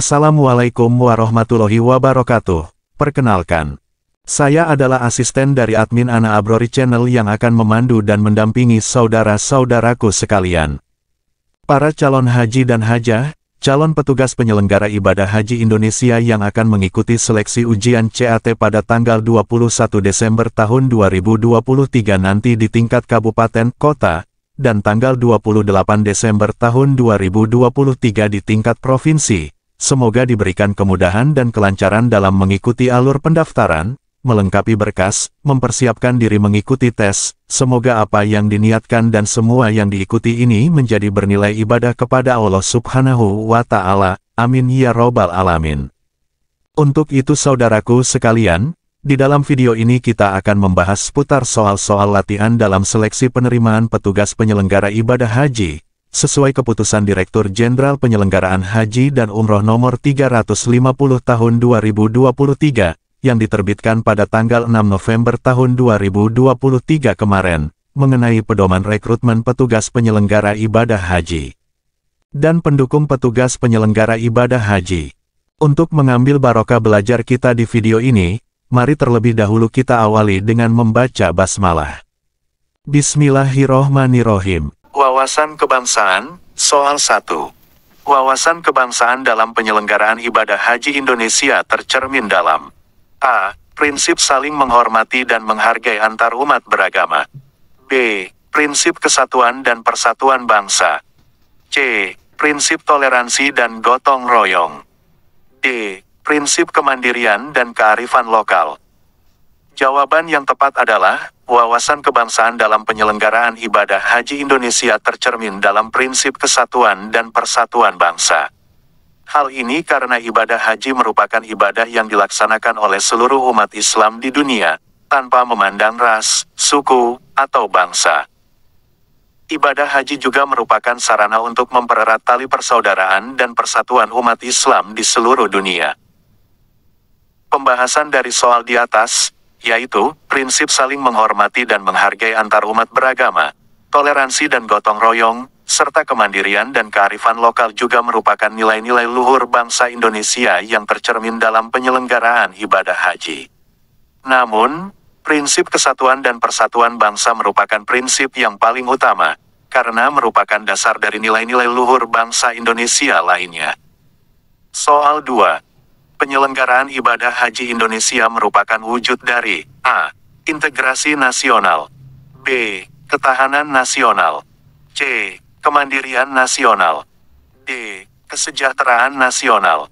Assalamualaikum warahmatullahi wabarakatuh. Perkenalkan, saya adalah asisten dari admin Ana Abrori Channel yang akan memandu dan mendampingi saudara-saudaraku sekalian. Para calon haji dan hajah, calon petugas penyelenggara ibadah haji Indonesia yang akan mengikuti seleksi ujian CAT pada tanggal 21 Desember tahun 2023 nanti di tingkat kabupaten, kota, dan tanggal 28 Desember tahun 2023 di tingkat provinsi, Semoga diberikan kemudahan dan kelancaran dalam mengikuti alur pendaftaran, melengkapi berkas, mempersiapkan diri mengikuti tes, semoga apa yang diniatkan dan semua yang diikuti ini menjadi bernilai ibadah kepada Allah subhanahu wa ta'ala, amin ya robbal alamin. Untuk itu saudaraku sekalian, di dalam video ini kita akan membahas seputar soal-soal latihan dalam seleksi penerimaan petugas penyelenggara ibadah haji, sesuai keputusan Direktur Jenderal Penyelenggaraan Haji dan Umroh Nomor 350 Tahun 2023, yang diterbitkan pada tanggal 6 November tahun 2023 kemarin, mengenai pedoman rekrutmen petugas penyelenggara ibadah haji dan pendukung petugas penyelenggara ibadah haji. Untuk mengambil barokah belajar kita di video ini, mari terlebih dahulu kita awali dengan membaca basmalah. Bismillahirrohmanirrohim. Wawasan Kebangsaan, Soal 1. Wawasan kebangsaan dalam penyelenggaraan ibadah haji Indonesia tercermin dalam A. Prinsip saling menghormati dan menghargai antar umat beragama B. Prinsip kesatuan dan persatuan bangsa C. Prinsip toleransi dan gotong royong D. Prinsip kemandirian dan kearifan lokal Jawaban yang tepat adalah, wawasan kebangsaan dalam penyelenggaraan ibadah haji Indonesia tercermin dalam prinsip kesatuan dan persatuan bangsa. Hal ini karena ibadah haji merupakan ibadah yang dilaksanakan oleh seluruh umat Islam di dunia, tanpa memandang ras, suku, atau bangsa. Ibadah haji juga merupakan sarana untuk mempererat tali persaudaraan dan persatuan umat Islam di seluruh dunia. Pembahasan dari soal di atas yaitu prinsip saling menghormati dan menghargai antarumat beragama, toleransi dan gotong royong, serta kemandirian dan kearifan lokal juga merupakan nilai-nilai luhur bangsa Indonesia yang tercermin dalam penyelenggaraan ibadah haji. Namun, prinsip kesatuan dan persatuan bangsa merupakan prinsip yang paling utama, karena merupakan dasar dari nilai-nilai luhur bangsa Indonesia lainnya. Soal 2 penyelenggaraan ibadah haji Indonesia merupakan wujud dari A. Integrasi nasional B. Ketahanan nasional C. Kemandirian nasional D. Kesejahteraan nasional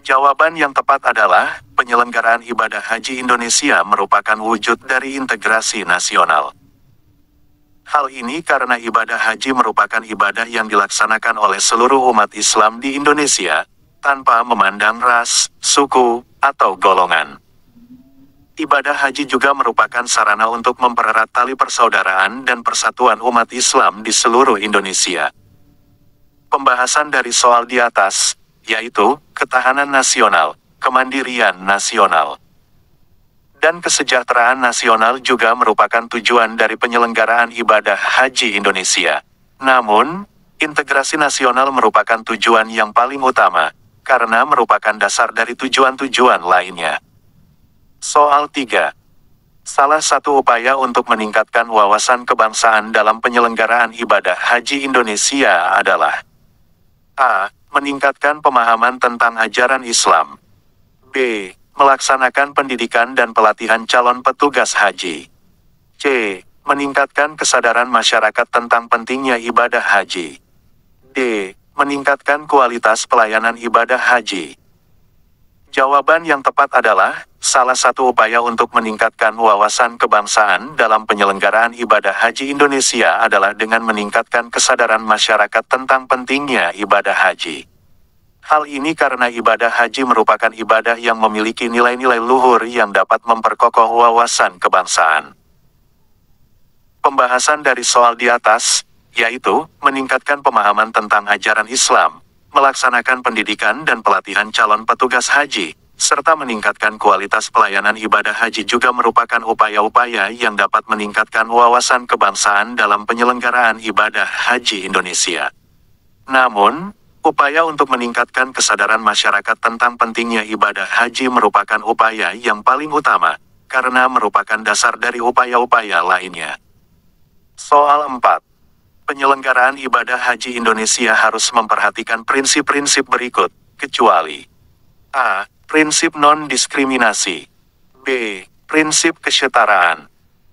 Jawaban yang tepat adalah, penyelenggaraan ibadah haji Indonesia merupakan wujud dari integrasi nasional. Hal ini karena ibadah haji merupakan ibadah yang dilaksanakan oleh seluruh umat Islam di Indonesia, tanpa memandang ras, suku, atau golongan. Ibadah haji juga merupakan sarana untuk mempererat tali persaudaraan dan persatuan umat Islam di seluruh Indonesia. Pembahasan dari soal di atas, yaitu ketahanan nasional, kemandirian nasional, dan kesejahteraan nasional juga merupakan tujuan dari penyelenggaraan ibadah haji Indonesia. Namun, integrasi nasional merupakan tujuan yang paling utama, karena merupakan dasar dari tujuan-tujuan lainnya. Soal 3. Salah satu upaya untuk meningkatkan wawasan kebangsaan dalam penyelenggaraan ibadah haji Indonesia adalah A. Meningkatkan pemahaman tentang ajaran Islam. B. Melaksanakan pendidikan dan pelatihan calon petugas haji. C. Meningkatkan kesadaran masyarakat tentang pentingnya ibadah haji. D meningkatkan kualitas pelayanan ibadah haji? Jawaban yang tepat adalah, salah satu upaya untuk meningkatkan wawasan kebangsaan dalam penyelenggaraan ibadah haji Indonesia adalah dengan meningkatkan kesadaran masyarakat tentang pentingnya ibadah haji. Hal ini karena ibadah haji merupakan ibadah yang memiliki nilai-nilai luhur yang dapat memperkokoh wawasan kebangsaan. Pembahasan dari soal di atas yaitu meningkatkan pemahaman tentang ajaran Islam, melaksanakan pendidikan dan pelatihan calon petugas haji, serta meningkatkan kualitas pelayanan ibadah haji juga merupakan upaya-upaya yang dapat meningkatkan wawasan kebangsaan dalam penyelenggaraan ibadah haji Indonesia. Namun, upaya untuk meningkatkan kesadaran masyarakat tentang pentingnya ibadah haji merupakan upaya yang paling utama, karena merupakan dasar dari upaya-upaya lainnya. Soal 4 penyelenggaraan ibadah haji Indonesia harus memperhatikan prinsip-prinsip berikut, kecuali A. Prinsip non-diskriminasi B. Prinsip kesetaraan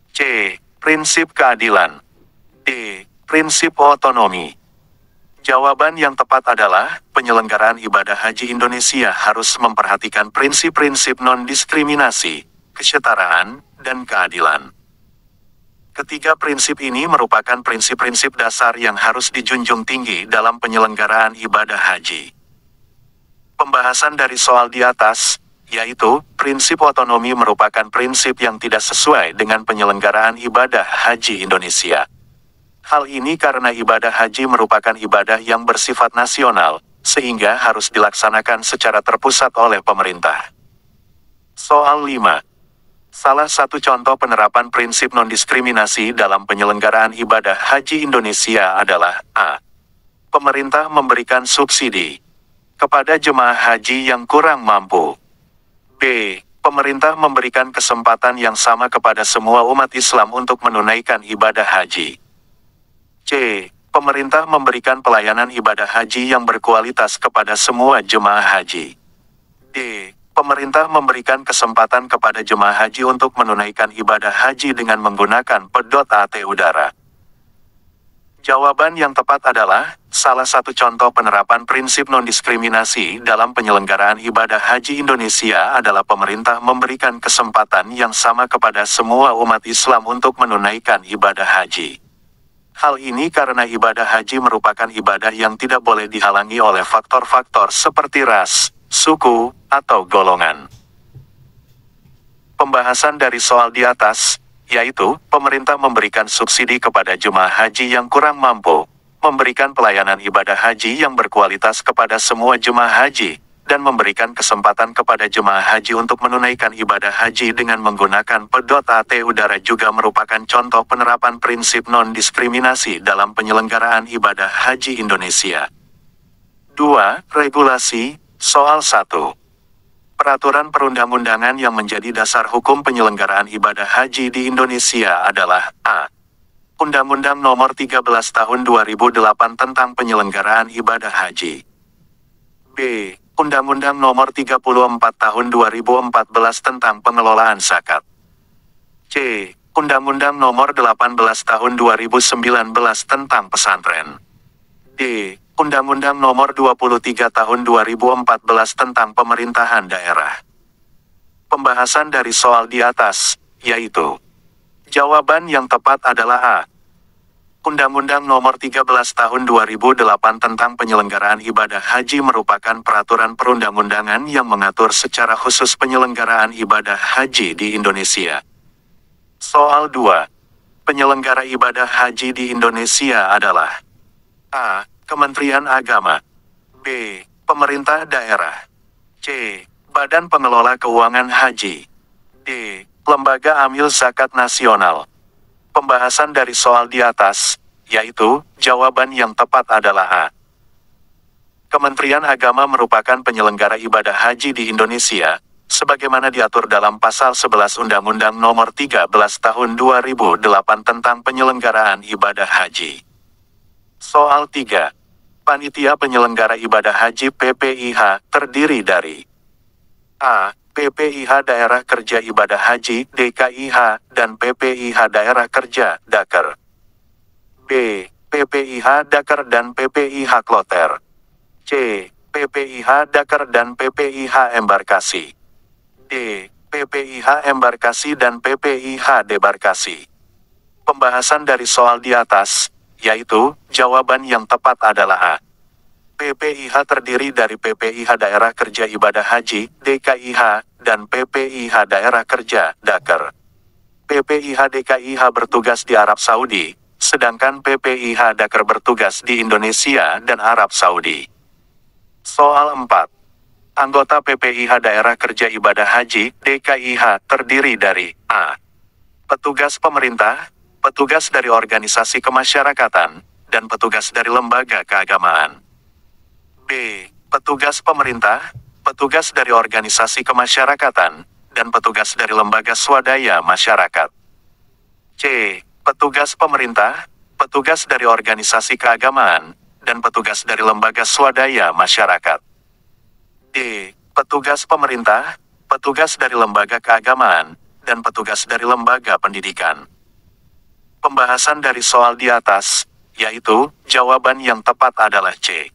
C. Prinsip keadilan D. Prinsip otonomi Jawaban yang tepat adalah, penyelenggaraan ibadah haji Indonesia harus memperhatikan prinsip-prinsip non-diskriminasi, kesetaraan, dan keadilan. Ketiga prinsip ini merupakan prinsip-prinsip dasar yang harus dijunjung tinggi dalam penyelenggaraan ibadah haji. Pembahasan dari soal di atas, yaitu prinsip otonomi merupakan prinsip yang tidak sesuai dengan penyelenggaraan ibadah haji Indonesia. Hal ini karena ibadah haji merupakan ibadah yang bersifat nasional, sehingga harus dilaksanakan secara terpusat oleh pemerintah. Soal 5. Salah satu contoh penerapan prinsip non-diskriminasi dalam penyelenggaraan ibadah haji Indonesia adalah A. Pemerintah memberikan subsidi kepada jemaah haji yang kurang mampu. B. Pemerintah memberikan kesempatan yang sama kepada semua umat Islam untuk menunaikan ibadah haji. C. Pemerintah memberikan pelayanan ibadah haji yang berkualitas kepada semua jemaah haji. D pemerintah memberikan kesempatan kepada jemaah haji untuk menunaikan ibadah haji dengan menggunakan pedot AT udara. Jawaban yang tepat adalah, salah satu contoh penerapan prinsip non-diskriminasi dalam penyelenggaraan ibadah haji Indonesia adalah pemerintah memberikan kesempatan yang sama kepada semua umat Islam untuk menunaikan ibadah haji. Hal ini karena ibadah haji merupakan ibadah yang tidak boleh dihalangi oleh faktor-faktor seperti ras, suku, atau golongan. Pembahasan dari soal di atas, yaitu pemerintah memberikan subsidi kepada jemaah haji yang kurang mampu, memberikan pelayanan ibadah haji yang berkualitas kepada semua jemaah haji, dan memberikan kesempatan kepada jemaah haji untuk menunaikan ibadah haji dengan menggunakan pedot AT udara juga merupakan contoh penerapan prinsip non-diskriminasi dalam penyelenggaraan ibadah haji Indonesia. 2. Regulasi Soal 1. Peraturan perundang-undangan yang menjadi dasar hukum penyelenggaraan ibadah haji di Indonesia adalah A. Undang-Undang Nomor 13 Tahun 2008 tentang penyelenggaraan ibadah haji. B. Undang-Undang Nomor 34 Tahun 2014 tentang pengelolaan zakat. C. Undang-Undang Nomor 18 Tahun 2019 tentang pesantren. D. Undang-Undang Nomor 23 Tahun 2014 tentang Pemerintahan Daerah. Pembahasan dari soal di atas, yaitu Jawaban yang tepat adalah A. Undang-Undang Nomor 13 Tahun 2008 tentang penyelenggaraan ibadah haji merupakan peraturan perundang-undangan yang mengatur secara khusus penyelenggaraan ibadah haji di Indonesia. Soal 2. Penyelenggara ibadah haji di Indonesia adalah A. Kementerian Agama. B. Pemerintah Daerah. C. Badan Pengelola Keuangan Haji. D. Lembaga Amil Zakat Nasional. Pembahasan dari soal di atas, yaitu, jawaban yang tepat adalah A. Kementerian Agama merupakan penyelenggara ibadah haji di Indonesia, sebagaimana diatur dalam pasal 11 Undang-Undang Nomor 13 Tahun 2008 tentang penyelenggaraan ibadah haji. Soal 3. Panitia penyelenggara ibadah haji PPIH terdiri dari A. PPIH Daerah Kerja Ibadah Haji DKIH dan PPIH Daerah Kerja Daker. B. PPIH Dakar dan PPIH Kloter. C. PPIH Dakar dan PPIH Embarkasi. D. PPIH Embarkasi dan PPIH Debarkasi. Pembahasan dari soal di atas yaitu, jawaban yang tepat adalah A. PPIH terdiri dari PPIH Daerah Kerja Ibadah Haji, DKIH, dan PPIH Daerah Kerja, DAKER. PPIH DKIH bertugas di Arab Saudi, sedangkan PPIH DAKER bertugas di Indonesia dan Arab Saudi. Soal 4. Anggota PPIH Daerah Kerja Ibadah Haji, DKIH, terdiri dari A. Petugas pemerintah, petugas dari organisasi kemasyarakatan, dan petugas dari lembaga keagamaan. B. Petugas pemerintah, petugas dari organisasi kemasyarakatan, dan petugas dari lembaga swadaya masyarakat. C. Petugas pemerintah, petugas dari organisasi keagamaan, dan petugas dari lembaga swadaya masyarakat. D. Petugas pemerintah, petugas dari lembaga keagamaan, dan petugas dari lembaga pendidikan. Pembahasan dari soal di atas, yaitu, jawaban yang tepat adalah C.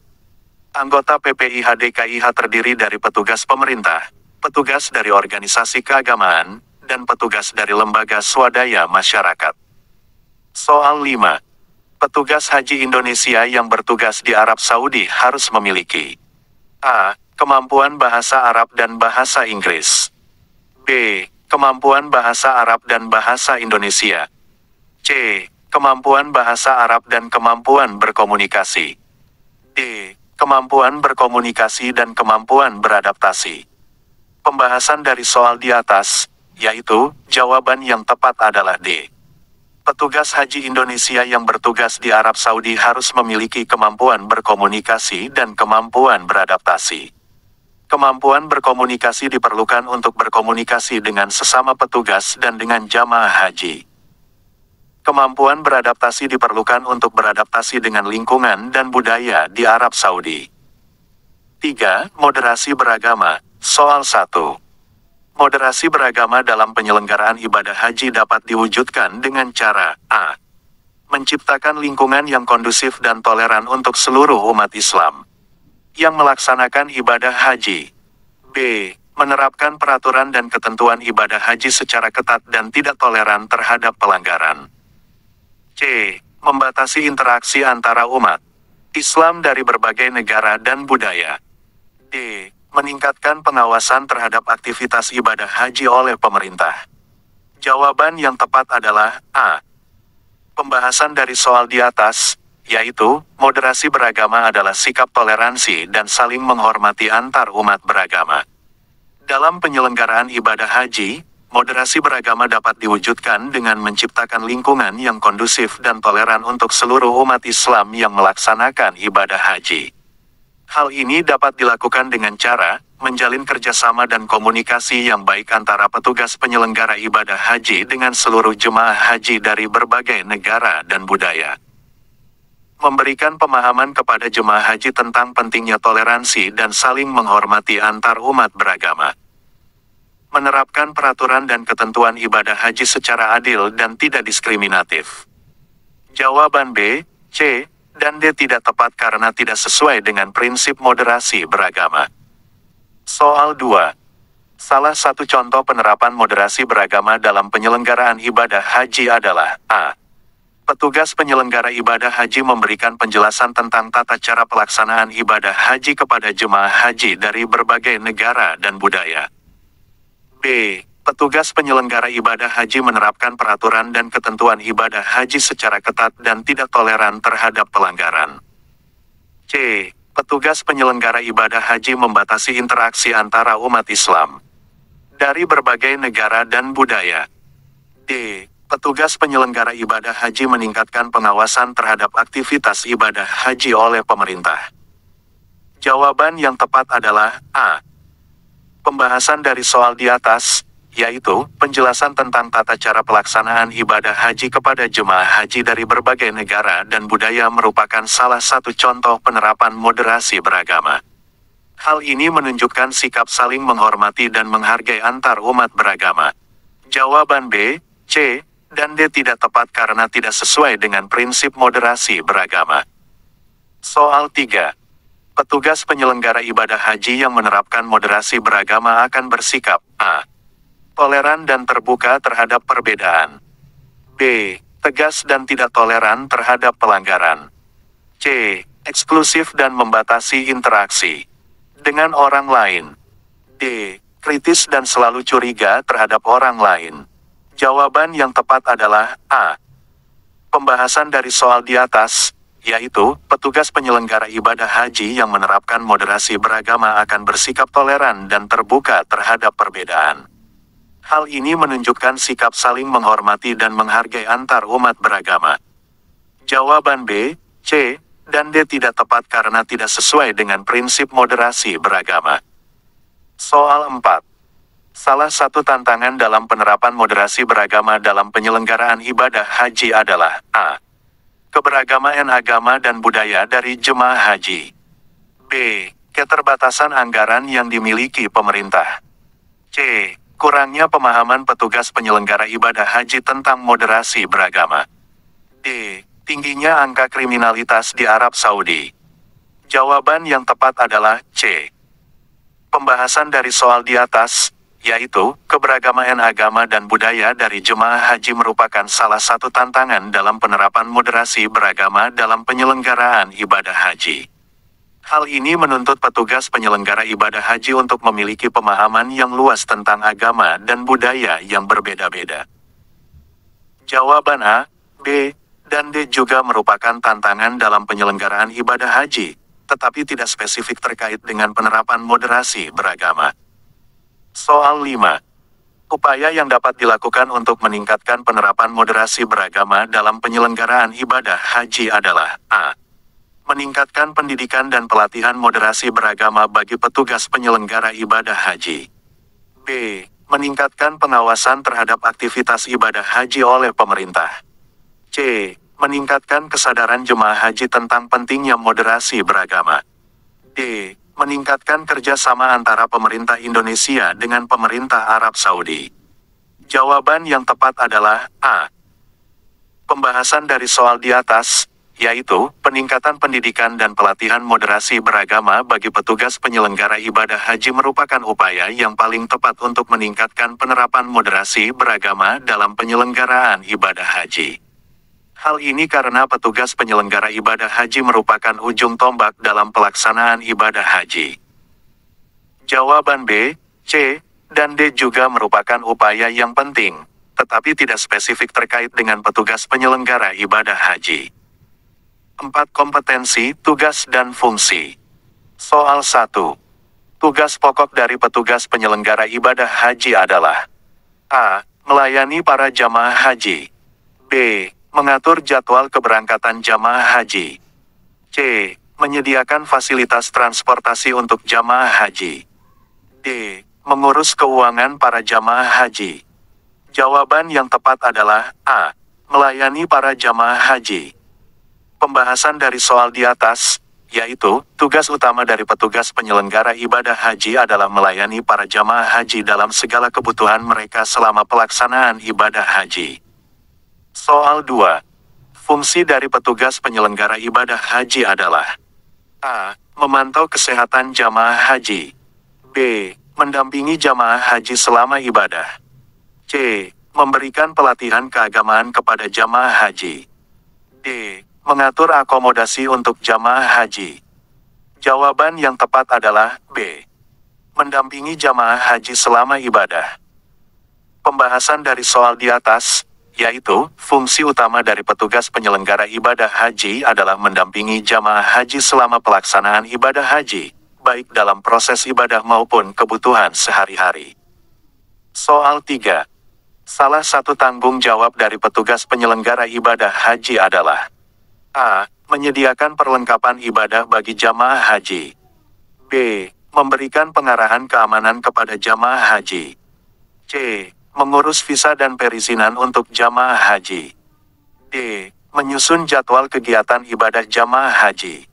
Anggota PPIH DKIH terdiri dari petugas pemerintah, petugas dari organisasi keagamaan, dan petugas dari lembaga swadaya masyarakat. Soal 5. Petugas haji Indonesia yang bertugas di Arab Saudi harus memiliki A. Kemampuan bahasa Arab dan bahasa Inggris B. Kemampuan bahasa Arab dan bahasa Indonesia C. Kemampuan bahasa Arab dan kemampuan berkomunikasi. D. Kemampuan berkomunikasi dan kemampuan beradaptasi. Pembahasan dari soal di atas, yaitu, jawaban yang tepat adalah D. Petugas haji Indonesia yang bertugas di Arab Saudi harus memiliki kemampuan berkomunikasi dan kemampuan beradaptasi. Kemampuan berkomunikasi diperlukan untuk berkomunikasi dengan sesama petugas dan dengan jamaah haji kemampuan beradaptasi diperlukan untuk beradaptasi dengan lingkungan dan budaya di Arab Saudi. 3. Moderasi beragama. Soal 1. Moderasi beragama dalam penyelenggaraan ibadah haji dapat diwujudkan dengan cara A. Menciptakan lingkungan yang kondusif dan toleran untuk seluruh umat Islam yang melaksanakan ibadah haji. B. Menerapkan peraturan dan ketentuan ibadah haji secara ketat dan tidak toleran terhadap pelanggaran. C. Membatasi interaksi antara umat Islam dari berbagai negara dan budaya. D. Meningkatkan pengawasan terhadap aktivitas ibadah haji oleh pemerintah. Jawaban yang tepat adalah A. Pembahasan dari soal di atas, yaitu moderasi beragama adalah sikap toleransi dan saling menghormati antar umat beragama. Dalam penyelenggaraan ibadah haji, Moderasi beragama dapat diwujudkan dengan menciptakan lingkungan yang kondusif dan toleran untuk seluruh umat Islam yang melaksanakan ibadah haji. Hal ini dapat dilakukan dengan cara menjalin kerjasama dan komunikasi yang baik antara petugas penyelenggara ibadah haji dengan seluruh jemaah haji dari berbagai negara dan budaya. Memberikan pemahaman kepada jemaah haji tentang pentingnya toleransi dan saling menghormati antar umat beragama menerapkan peraturan dan ketentuan ibadah haji secara adil dan tidak diskriminatif. Jawaban B, C, dan D tidak tepat karena tidak sesuai dengan prinsip moderasi beragama. Soal 2. Salah satu contoh penerapan moderasi beragama dalam penyelenggaraan ibadah haji adalah A. Petugas penyelenggara ibadah haji memberikan penjelasan tentang tata cara pelaksanaan ibadah haji kepada jemaah haji dari berbagai negara dan budaya b. Petugas penyelenggara ibadah haji menerapkan peraturan dan ketentuan ibadah haji secara ketat dan tidak toleran terhadap pelanggaran. C. Petugas penyelenggara ibadah haji membatasi interaksi antara umat Islam dari berbagai negara dan budaya. D. Petugas penyelenggara ibadah haji meningkatkan pengawasan terhadap aktivitas ibadah haji oleh pemerintah. Jawaban yang tepat adalah A. Pembahasan dari soal di atas, yaitu penjelasan tentang tata cara pelaksanaan ibadah haji kepada jemaah haji dari berbagai negara dan budaya merupakan salah satu contoh penerapan moderasi beragama. Hal ini menunjukkan sikap saling menghormati dan menghargai antar umat beragama. Jawaban B, C, dan D tidak tepat karena tidak sesuai dengan prinsip moderasi beragama. Soal 3. Petugas penyelenggara ibadah haji yang menerapkan moderasi beragama akan bersikap A. Toleran dan terbuka terhadap perbedaan. B. Tegas dan tidak toleran terhadap pelanggaran. C. Eksklusif dan membatasi interaksi dengan orang lain. D. Kritis dan selalu curiga terhadap orang lain. Jawaban yang tepat adalah A. Pembahasan dari soal di atas yaitu petugas penyelenggara ibadah haji yang menerapkan moderasi beragama akan bersikap toleran dan terbuka terhadap perbedaan. Hal ini menunjukkan sikap saling menghormati dan menghargai antar umat beragama. Jawaban B, C, dan D tidak tepat karena tidak sesuai dengan prinsip moderasi beragama. Soal 4. Salah satu tantangan dalam penerapan moderasi beragama dalam penyelenggaraan ibadah haji adalah A keberagamaan agama dan budaya dari jemaah haji. B. Keterbatasan anggaran yang dimiliki pemerintah. C. Kurangnya pemahaman petugas penyelenggara ibadah haji tentang moderasi beragama. D. Tingginya angka kriminalitas di Arab Saudi. Jawaban yang tepat adalah C. Pembahasan dari soal di atas yaitu keberagaman agama dan budaya dari jemaah haji merupakan salah satu tantangan dalam penerapan moderasi beragama dalam penyelenggaraan ibadah haji. Hal ini menuntut petugas penyelenggara ibadah haji untuk memiliki pemahaman yang luas tentang agama dan budaya yang berbeda-beda. Jawaban A, B, dan D juga merupakan tantangan dalam penyelenggaraan ibadah haji, tetapi tidak spesifik terkait dengan penerapan moderasi beragama. Soal 5. Upaya yang dapat dilakukan untuk meningkatkan penerapan moderasi beragama dalam penyelenggaraan ibadah haji adalah A. Meningkatkan pendidikan dan pelatihan moderasi beragama bagi petugas penyelenggara ibadah haji. B. Meningkatkan pengawasan terhadap aktivitas ibadah haji oleh pemerintah. C. Meningkatkan kesadaran jemaah haji tentang pentingnya moderasi beragama. D meningkatkan kerjasama antara pemerintah Indonesia dengan pemerintah Arab Saudi? Jawaban yang tepat adalah A. Pembahasan dari soal di atas, yaitu peningkatan pendidikan dan pelatihan moderasi beragama bagi petugas penyelenggara ibadah haji merupakan upaya yang paling tepat untuk meningkatkan penerapan moderasi beragama dalam penyelenggaraan ibadah haji. Hal ini karena petugas penyelenggara ibadah haji merupakan ujung tombak dalam pelaksanaan ibadah haji. Jawaban B, C, dan D juga merupakan upaya yang penting, tetapi tidak spesifik terkait dengan petugas penyelenggara ibadah haji. 4. Kompetensi, tugas dan fungsi. Soal 1. Tugas pokok dari petugas penyelenggara ibadah haji adalah A. Melayani para jamaah haji B Mengatur jadwal keberangkatan jamaah haji. C. Menyediakan fasilitas transportasi untuk jamaah haji. D. Mengurus keuangan para jamaah haji. Jawaban yang tepat adalah A. Melayani para jamaah haji. Pembahasan dari soal di atas, yaitu tugas utama dari petugas penyelenggara ibadah haji adalah melayani para jamaah haji dalam segala kebutuhan mereka selama pelaksanaan ibadah haji. Soal 2. Fungsi dari petugas penyelenggara ibadah haji adalah A. Memantau kesehatan jamaah haji B. Mendampingi jamaah haji selama ibadah C. Memberikan pelatihan keagamaan kepada jamaah haji D. Mengatur akomodasi untuk jamaah haji Jawaban yang tepat adalah B. Mendampingi jamaah haji selama ibadah Pembahasan dari soal di atas yaitu, fungsi utama dari petugas penyelenggara ibadah haji adalah mendampingi jamaah haji selama pelaksanaan ibadah haji, baik dalam proses ibadah maupun kebutuhan sehari-hari. Soal 3. Salah satu tanggung jawab dari petugas penyelenggara ibadah haji adalah A. Menyediakan perlengkapan ibadah bagi jamaah haji. B. Memberikan pengarahan keamanan kepada jamaah haji. C Mengurus visa dan perizinan untuk jamaah haji. D. Menyusun jadwal kegiatan ibadah jamaah haji.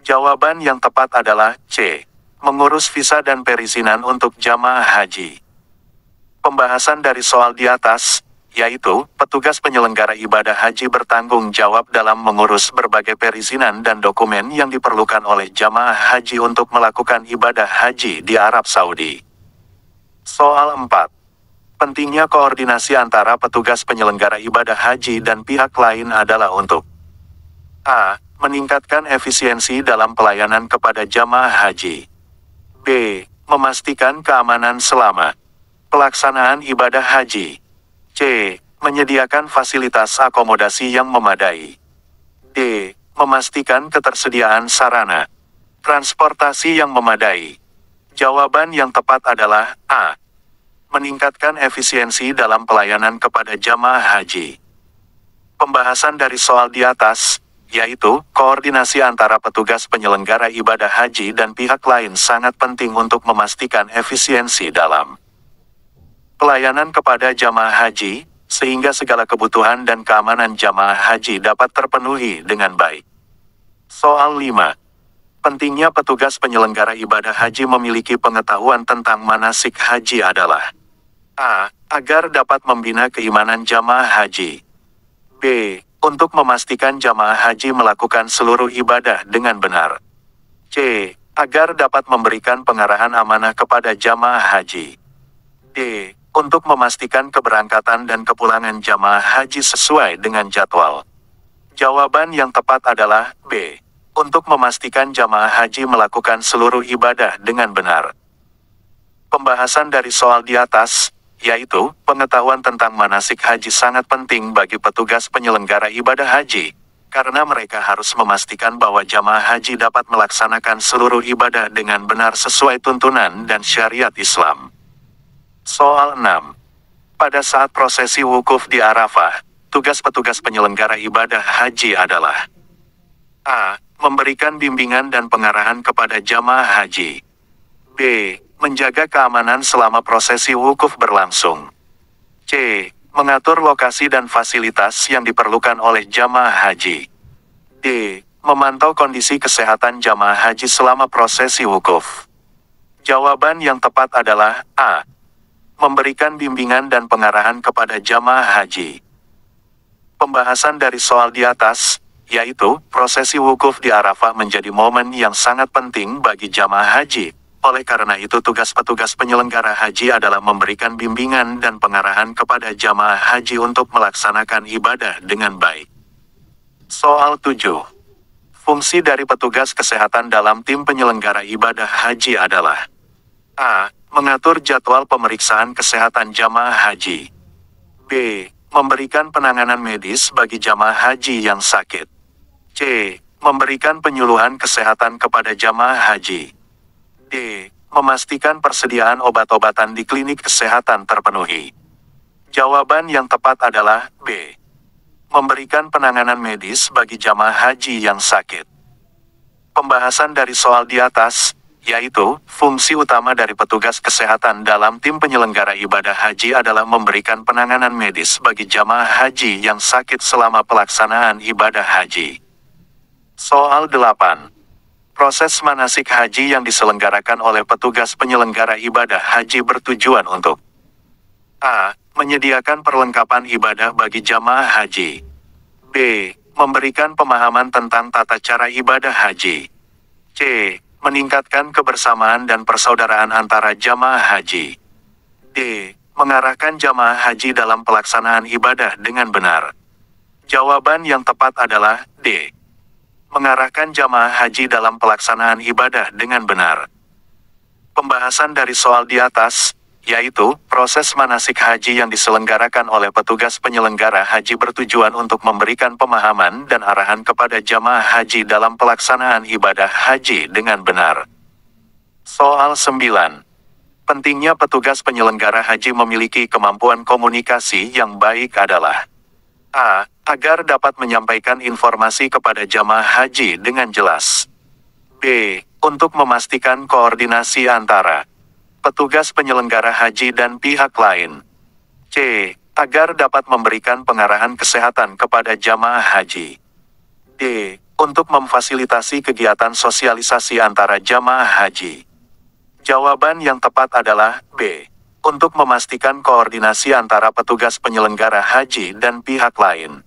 Jawaban yang tepat adalah C. Mengurus visa dan perizinan untuk jamaah haji. Pembahasan dari soal di atas, yaitu petugas penyelenggara ibadah haji bertanggung jawab dalam mengurus berbagai perizinan dan dokumen yang diperlukan oleh jamaah haji untuk melakukan ibadah haji di Arab Saudi. Soal 4. Pentingnya koordinasi antara petugas penyelenggara ibadah haji dan pihak lain adalah untuk A. Meningkatkan efisiensi dalam pelayanan kepada jamaah haji. B. Memastikan keamanan selama pelaksanaan ibadah haji. C. Menyediakan fasilitas akomodasi yang memadai. D. Memastikan ketersediaan sarana transportasi yang memadai. Jawaban yang tepat adalah A meningkatkan efisiensi dalam pelayanan kepada jamaah haji. Pembahasan dari soal di atas, yaitu koordinasi antara petugas penyelenggara ibadah haji dan pihak lain sangat penting untuk memastikan efisiensi dalam pelayanan kepada jamaah haji, sehingga segala kebutuhan dan keamanan jamaah haji dapat terpenuhi dengan baik. Soal 5. Pentingnya petugas penyelenggara ibadah haji memiliki pengetahuan tentang manasik haji adalah A. Agar dapat membina keimanan jamaah haji. B. Untuk memastikan jamaah haji melakukan seluruh ibadah dengan benar. C. Agar dapat memberikan pengarahan amanah kepada jamaah haji. D. Untuk memastikan keberangkatan dan kepulangan jamaah haji sesuai dengan jadwal. Jawaban yang tepat adalah B. Untuk memastikan jamaah haji melakukan seluruh ibadah dengan benar. Pembahasan dari soal di atas yaitu pengetahuan tentang manasik haji sangat penting bagi petugas penyelenggara ibadah haji, karena mereka harus memastikan bahwa jamaah haji dapat melaksanakan seluruh ibadah dengan benar sesuai tuntunan dan syariat Islam. Soal 6. Pada saat prosesi wukuf di Arafah, tugas petugas penyelenggara ibadah haji adalah A. Memberikan bimbingan dan pengarahan kepada jamaah haji. B. Menjaga keamanan selama prosesi wukuf berlangsung. C. Mengatur lokasi dan fasilitas yang diperlukan oleh jamaah haji. D. Memantau kondisi kesehatan jamaah haji selama prosesi wukuf. Jawaban yang tepat adalah A. Memberikan bimbingan dan pengarahan kepada jamaah haji. Pembahasan dari soal di atas yaitu prosesi wukuf di Arafah menjadi momen yang sangat penting bagi jamaah haji, oleh karena itu tugas petugas penyelenggara haji adalah memberikan bimbingan dan pengarahan kepada jamaah haji untuk melaksanakan ibadah dengan baik. Soal 7. Fungsi dari petugas kesehatan dalam tim penyelenggara ibadah haji adalah A. Mengatur jadwal pemeriksaan kesehatan jamaah haji. B. Memberikan penanganan medis bagi jamaah haji yang sakit. C. Memberikan penyuluhan kesehatan kepada jamaah haji. D. Memastikan persediaan obat-obatan di klinik kesehatan terpenuhi. Jawaban yang tepat adalah B. Memberikan penanganan medis bagi jamaah haji yang sakit. Pembahasan dari soal di atas, yaitu fungsi utama dari petugas kesehatan dalam tim penyelenggara ibadah haji adalah memberikan penanganan medis bagi jamaah haji yang sakit selama pelaksanaan ibadah haji. Soal 8. Proses manasik haji yang diselenggarakan oleh petugas penyelenggara ibadah haji bertujuan untuk A. Menyediakan perlengkapan ibadah bagi jamaah haji. B. Memberikan pemahaman tentang tata cara ibadah haji. C. Meningkatkan kebersamaan dan persaudaraan antara jamaah haji. D. Mengarahkan jamaah haji dalam pelaksanaan ibadah dengan benar. Jawaban yang tepat adalah D mengarahkan jamaah haji dalam pelaksanaan ibadah dengan benar. Pembahasan dari soal di atas, yaitu proses manasik haji yang diselenggarakan oleh petugas penyelenggara haji bertujuan untuk memberikan pemahaman dan arahan kepada jamaah haji dalam pelaksanaan ibadah haji dengan benar. Soal 9. Pentingnya petugas penyelenggara haji memiliki kemampuan komunikasi yang baik adalah A. Agar dapat menyampaikan informasi kepada jamaah haji dengan jelas. B. Untuk memastikan koordinasi antara petugas penyelenggara haji dan pihak lain. C. Agar dapat memberikan pengarahan kesehatan kepada jamaah haji. D. Untuk memfasilitasi kegiatan sosialisasi antara jamaah haji. Jawaban yang tepat adalah B untuk memastikan koordinasi antara petugas penyelenggara haji dan pihak lain.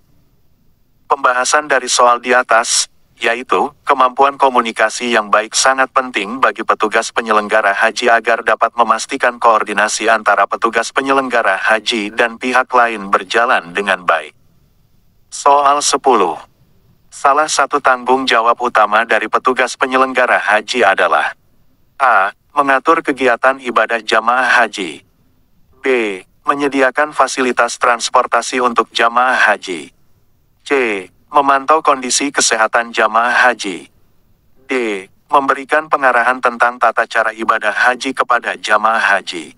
Pembahasan dari soal di atas, yaitu kemampuan komunikasi yang baik sangat penting bagi petugas penyelenggara haji agar dapat memastikan koordinasi antara petugas penyelenggara haji dan pihak lain berjalan dengan baik. Soal 10. Salah satu tanggung jawab utama dari petugas penyelenggara haji adalah A. Mengatur kegiatan ibadah jamaah haji B. Menyediakan fasilitas transportasi untuk jamaah haji. C. Memantau kondisi kesehatan jamaah haji. D. Memberikan pengarahan tentang tata cara ibadah haji kepada jamaah haji.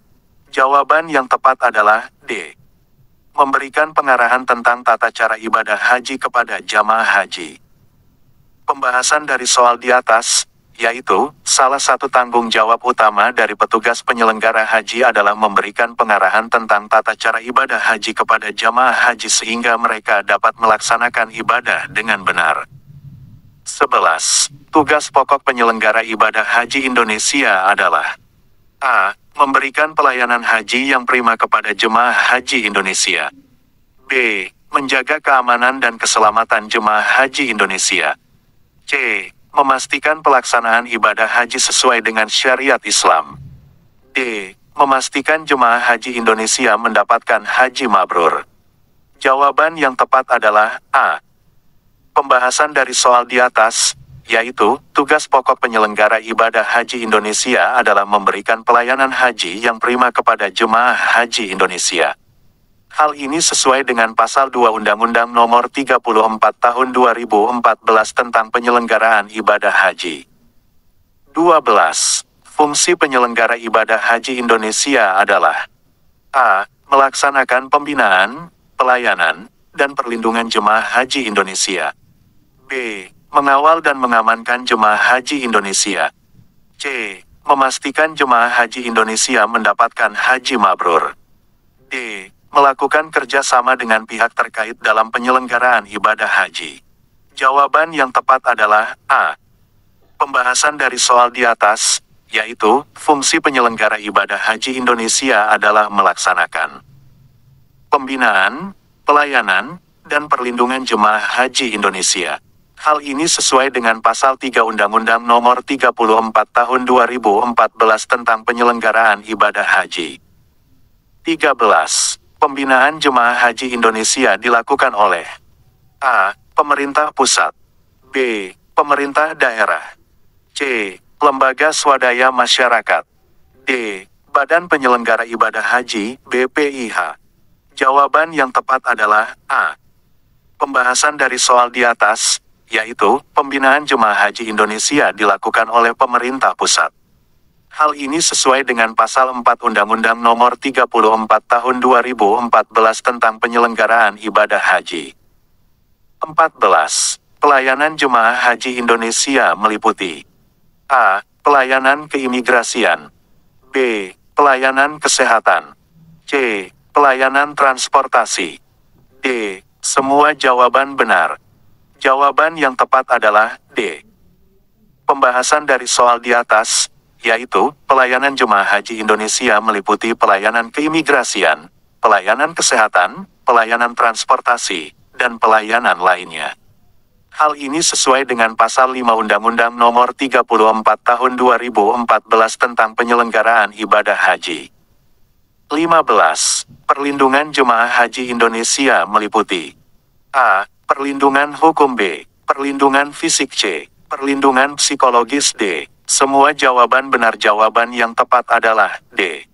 Jawaban yang tepat adalah D. Memberikan pengarahan tentang tata cara ibadah haji kepada jamaah haji. Pembahasan dari soal di atas yaitu, salah satu tanggung jawab utama dari petugas penyelenggara haji adalah memberikan pengarahan tentang tata cara ibadah haji kepada jamaah haji sehingga mereka dapat melaksanakan ibadah dengan benar. 11. Tugas pokok penyelenggara ibadah haji Indonesia adalah A. Memberikan pelayanan haji yang prima kepada jemaah haji Indonesia. B. Menjaga keamanan dan keselamatan jemaah haji Indonesia. C Memastikan pelaksanaan ibadah haji sesuai dengan syariat Islam. D. Memastikan jemaah haji Indonesia mendapatkan haji mabrur. Jawaban yang tepat adalah A. Pembahasan dari soal di atas, yaitu tugas pokok penyelenggara ibadah haji Indonesia adalah memberikan pelayanan haji yang prima kepada jemaah haji Indonesia. Hal ini sesuai dengan pasal 2 Undang-Undang Nomor 34 Tahun 2014 tentang penyelenggaraan ibadah haji. 12. Fungsi penyelenggara ibadah haji Indonesia adalah A. Melaksanakan pembinaan, pelayanan, dan perlindungan jemaah haji Indonesia. B. Mengawal dan mengamankan jemaah haji Indonesia. C. Memastikan jemaah haji Indonesia mendapatkan haji mabrur. D Melakukan kerjasama dengan pihak terkait dalam penyelenggaraan ibadah haji. Jawaban yang tepat adalah A. Pembahasan dari soal di atas, yaitu fungsi penyelenggara ibadah haji Indonesia adalah melaksanakan pembinaan, pelayanan, dan perlindungan jemaah haji Indonesia. Hal ini sesuai dengan pasal 3 Undang-Undang Nomor 34 Tahun 2014 tentang penyelenggaraan ibadah haji. 13. Pembinaan jemaah haji Indonesia dilakukan oleh A. Pemerintah pusat B. Pemerintah daerah C. Lembaga swadaya masyarakat D. Badan penyelenggara ibadah haji BPIH Jawaban yang tepat adalah A. Pembahasan dari soal di atas, yaitu pembinaan jemaah haji Indonesia dilakukan oleh pemerintah pusat. Hal ini sesuai dengan pasal 4 Undang-Undang Nomor 34 Tahun 2014 tentang penyelenggaraan ibadah haji. 14. Pelayanan jemaah haji Indonesia meliputi A. Pelayanan keimigrasian B. Pelayanan kesehatan C. Pelayanan transportasi D. Semua jawaban benar. Jawaban yang tepat adalah D. Pembahasan dari soal di atas yaitu pelayanan jemaah haji Indonesia meliputi pelayanan keimigrasian, pelayanan kesehatan, pelayanan transportasi, dan pelayanan lainnya. Hal ini sesuai dengan pasal 5 Undang-Undang Nomor 34 Tahun 2014 tentang penyelenggaraan ibadah haji. 15. Perlindungan jemaah haji Indonesia meliputi A. Perlindungan hukum B. Perlindungan fisik C. Perlindungan psikologis D. Semua jawaban benar jawaban yang tepat adalah D.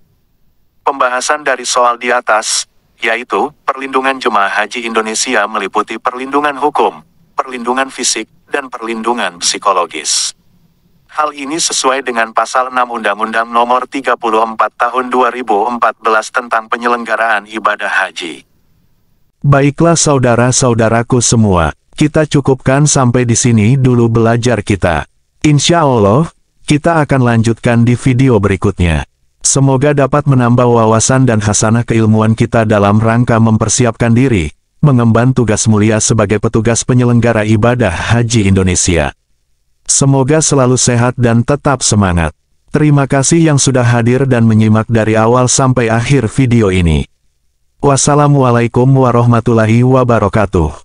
Pembahasan dari soal di atas, yaitu perlindungan jemaah haji Indonesia meliputi perlindungan hukum, perlindungan fisik, dan perlindungan psikologis. Hal ini sesuai dengan pasal 6 Undang-Undang Nomor 34 Tahun 2014 tentang penyelenggaraan ibadah haji. Baiklah saudara-saudaraku semua, kita cukupkan sampai di sini dulu belajar kita. Insya Allah, kita akan lanjutkan di video berikutnya. Semoga dapat menambah wawasan dan hasanah keilmuan kita dalam rangka mempersiapkan diri, mengemban tugas mulia sebagai petugas penyelenggara ibadah haji Indonesia. Semoga selalu sehat dan tetap semangat. Terima kasih yang sudah hadir dan menyimak dari awal sampai akhir video ini. Wassalamualaikum warahmatullahi wabarakatuh.